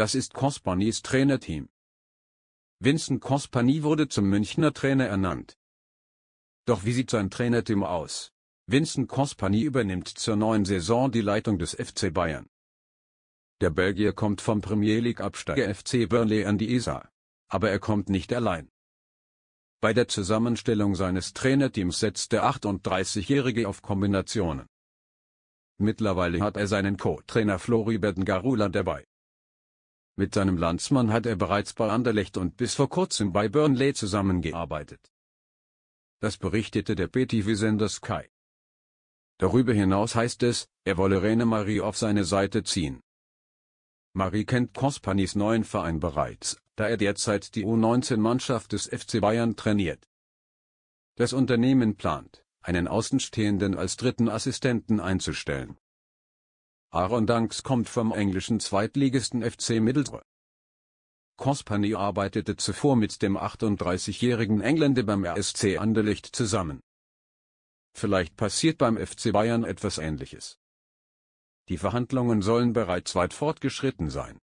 Das ist Kospanys Trainerteam. Vincent Kospany wurde zum Münchner Trainer ernannt. Doch wie sieht sein Trainerteam aus? Vincent Kospany übernimmt zur neuen Saison die Leitung des FC Bayern. Der Belgier kommt vom Premier League-Absteiger FC Burnley an die ESA. Aber er kommt nicht allein. Bei der Zusammenstellung seines Trainerteams setzt der 38-Jährige auf Kombinationen. Mittlerweile hat er seinen Co-Trainer Floribert Garula dabei. Mit seinem Landsmann hat er bereits bei Anderlecht und bis vor kurzem bei Burnley zusammengearbeitet. Das berichtete der PTV-Sender Sky. Darüber hinaus heißt es, er wolle Rene Marie auf seine Seite ziehen. Marie kennt Kospanis neuen Verein bereits, da er derzeit die U19-Mannschaft des FC Bayern trainiert. Das Unternehmen plant, einen Außenstehenden als dritten Assistenten einzustellen. Aaron Danks kommt vom englischen Zweitligisten FC Middlesbrough. Kospany arbeitete zuvor mit dem 38-jährigen Engländer beim RSC Anderlecht zusammen. Vielleicht passiert beim FC Bayern etwas Ähnliches. Die Verhandlungen sollen bereits weit fortgeschritten sein.